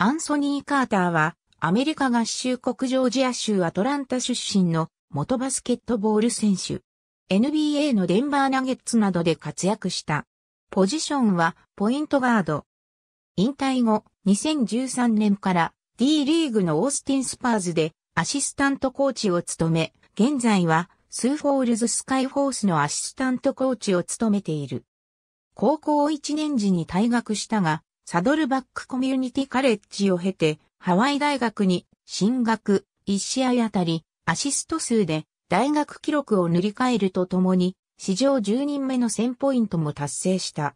アンソニー・カーターは、アメリカ合衆国ジョージア州アトランタ出身の元バスケットボール選手。NBA のデンバーナゲッツなどで活躍した。ポジションはポイントガード。引退後、2013年から D リーグのオースティンスパーズでアシスタントコーチを務め、現在はスーフォールズスカイフォースのアシスタントコーチを務めている。高校1年時に退学したが、サドルバックコミュニティカレッジを経て、ハワイ大学に進学、1試合あたり、アシスト数で大学記録を塗り替えるとともに、史上10人目の1000ポイントも達成した。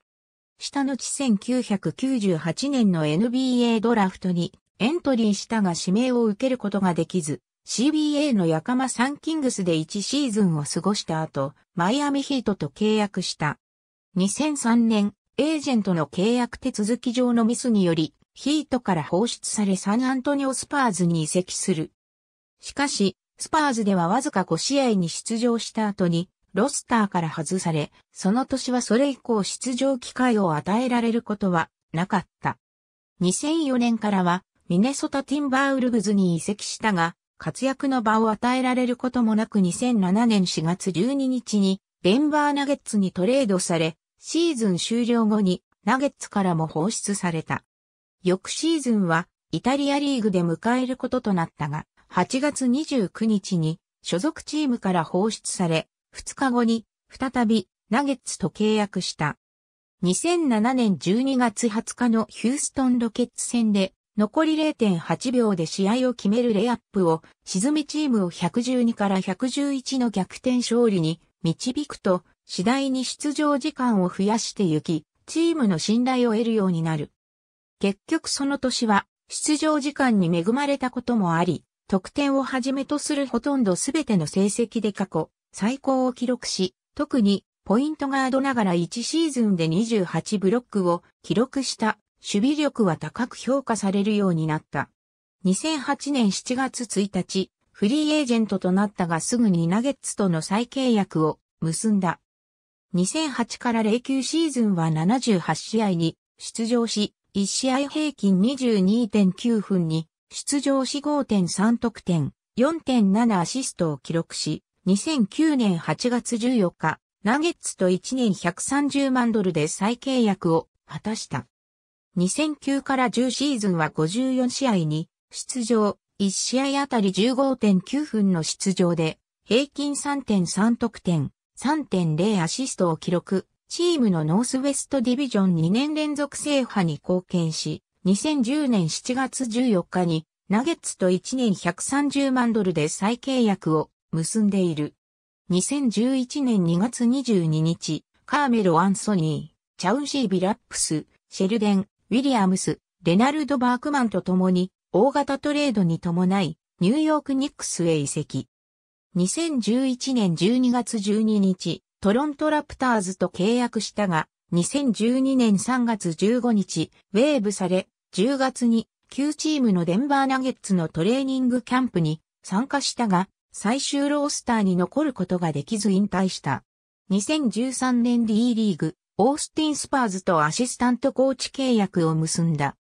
下の地1998年の NBA ドラフトにエントリーしたが指名を受けることができず、CBA のヤカマサンキングスで1シーズンを過ごした後、マイアミヒートと契約した。2003年、エージェントの契約手続き上のミスにより、ヒートから放出されサンアントニオスパーズに移籍する。しかし、スパーズではわずか5試合に出場した後に、ロスターから外され、その年はそれ以降出場機会を与えられることはなかった。2004年からは、ミネソタ・ティンバーウルブズに移籍したが、活躍の場を与えられることもなく2007年4月12日に、デンバーナゲッツにトレードされ、シーズン終了後にナゲッツからも放出された。翌シーズンはイタリアリーグで迎えることとなったが、8月29日に所属チームから放出され、2日後に再びナゲッツと契約した。2007年12月20日のヒューストンロケッツ戦で残り0.8秒で試合を決めるレイアップを沈みチームを112から111の逆転勝利に導くと次第に出場時間を増やしてゆき、チームの信頼を得るようになる。結局その年は、出場時間に恵まれたこともあり、得点をはじめとするほとんどすべての成績で過去、最高を記録し、特に、ポイントガードながら1シーズンで28ブロックを記録した守備力は高く評価されるようになった。2008年7月1日、フリーエージェントとなったがすぐにナゲッツとの再契約を結んだ。2008から09シーズンは78試合に出場し、1試合平均22.9分に出場し5.3得点、4.7アシストを記録し、2009年8月14日、ナゲッツと1年130万ドルで再契約を果たした。2009から10シーズンは54試合に出場、1試合あたり15.9分の出場で、平均3.3得点、3.0アシストを記録、チームのノースウェストディビジョン2年連続制覇に貢献し、2010年7月14日にナゲッツと1年130万ドルで再契約を結んでいる。2011年2月22日、カーメロ・アンソニー、チャウンシー・ビラップス、シェルデン、ウィリアムス、レナルド・バークマンと共に、大型トレードに伴い、ニューヨーク・ニックスへ移籍。2011年12月12日、トロントラプターズと契約したが、2012年3月15日、ウェーブされ、10月に旧チームのデンバーナゲッツのトレーニングキャンプに参加したが、最終ロースターに残ることができず引退した。2013年 D リーグ、オースティンスパーズとアシスタントコーチ契約を結んだ。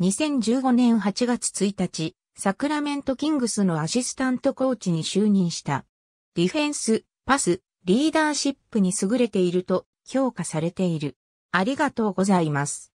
2015年8月1日、サクラメントキングスのアシスタントコーチに就任した。ディフェンス、パス、リーダーシップに優れていると評価されている。ありがとうございます。